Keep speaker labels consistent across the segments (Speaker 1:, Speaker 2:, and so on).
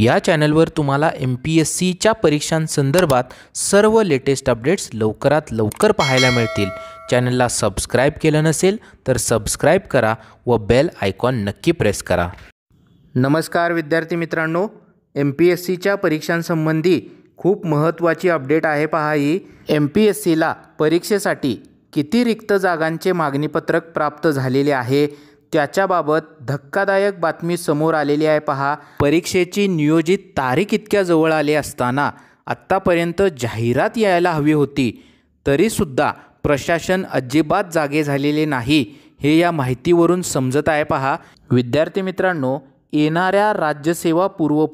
Speaker 1: या चॅनलवर तुम्हाला एम पी एस सीच्या परीक्षांसंदर्भात सर्व लेटेस्ट अपडेट्स लवकरात लवकर पाहायला मिळतील चॅनलला सबस्क्राईब केलं नसेल तर सबस्क्राईब करा व बेल आयकॉन नक्की प्रेस करा नमस्कार विद्यार्थी मित्रांनो एम पी एस सीच्या परीक्षांसंबंधी खूप महत्त्वाची अपडेट आहे पहा ही एम पी एस सीला परीक्षेसाठी किती रिक्त जागांचे मागणीपत्रक प्राप्त झालेले आहे त्याच्याबाबत धक्कादायक बातमी समोर आलेली आहे पहा परीक्षेची नियोजित तारीख इतक्या जवळ आली असताना आत्तापर्यंत जाहिरात यायला हवी होती तरीसुद्धा प्रशासन अजिबात जागे झालेले नाही हे या माहितीवरून समजत आहे पहा विद्यार्थी मित्रांनो येणाऱ्या राज्यसेवा पूर्व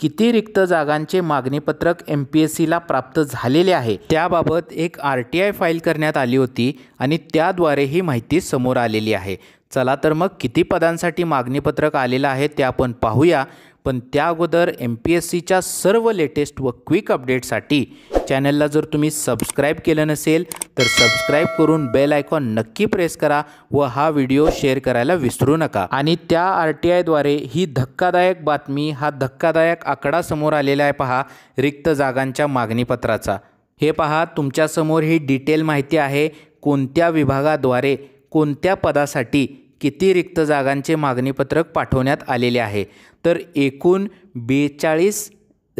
Speaker 1: किती रिक्त जागांचे मागणीपत्रक एम पी एस सीला प्राप्त झालेले आहे त्याबाबत एक आर टी आय फाईल करण्यात आली होती आणि त्याद्वारे ही माहिती समोर आलेली आहे चला तर मग किती पदांसाठी मागणीपत्रक आलेलं आहे ते आपण पाहूया पण त्या अगोदर एम पी एस सीच्या सर्व लेटेस्ट व क्विक अपडेटसाठी चॅनलला जर तुम्ही सबस्क्राईब केलं नसेल तर सबस्क्राईब करून बेल आयकॉन नक्की प्रेस करा व हा व्हिडिओ शेअर करायला विसरू नका आणि त्या आर टी आयद्वारे ही धक्कादायक बातमी हा धक्कादायक आकडा समोर आलेला आहे पहा रिक्त जागांच्या मागणीपत्राचा हे पहा तुमच्यासमोर ही डिटेल माहिती आहे कोणत्या विभागाद्वारे कोणत्या पदासाठी किती रिक्त जागांचे मागणीपत्रक पाठवण्यात आलेले आहे तर एकूण बेचाळीस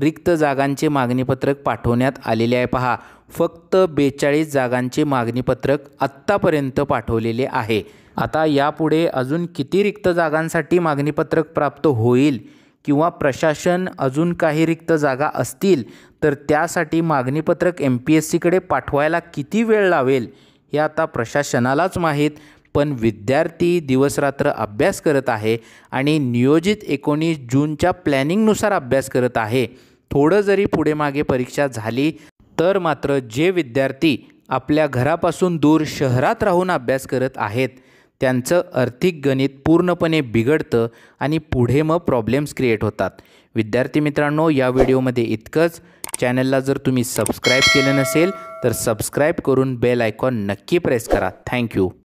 Speaker 1: रिक्त जागांचे मागणीपत्रक पाठवण्यात आलेले आहे पहा फक्त बेचाळीस जागांचे मागणीपत्रक आत्तापर्यंत पाठवलेले आहे आता यापुढे अजून किती रिक्त जागांसाठी मागणीपत्रक प्राप्त होईल किंवा प्रशासन अजून काही रिक्त जागा असतील तर त्यासाठी मागणीपत्रक एम पी एस सीकडे पाठवायला किती वेळ लावेल हे आता प्रशासनालाच माहीत पण विद्यार्थी दिवसरात्र अभ्यास करत आहे आणि नियोजित एकोणीस जूनच्या प्लॅनिंगनुसार अभ्यास करत आहे थोडं जरी पुढे मागे परीक्षा झाली तर मात्र जे विद्यार्थी आपल्या घरापासून दूर शहरात राहून अभ्यास करत आहेत त्यांचं आर्थिक गणित पूर्णपणे बिघडतं आणि पुढे मग प्रॉब्लेम्स क्रिएट होतात विद्यार्थी मित्रांनो या व्हिडिओमध्ये इतकंच चॅनलला जर तुम्ही सबस्क्राईब केलं नसेल तर सबस्क्राईब करून बेल आयकॉन नक्की प्रेस करा थँक्यू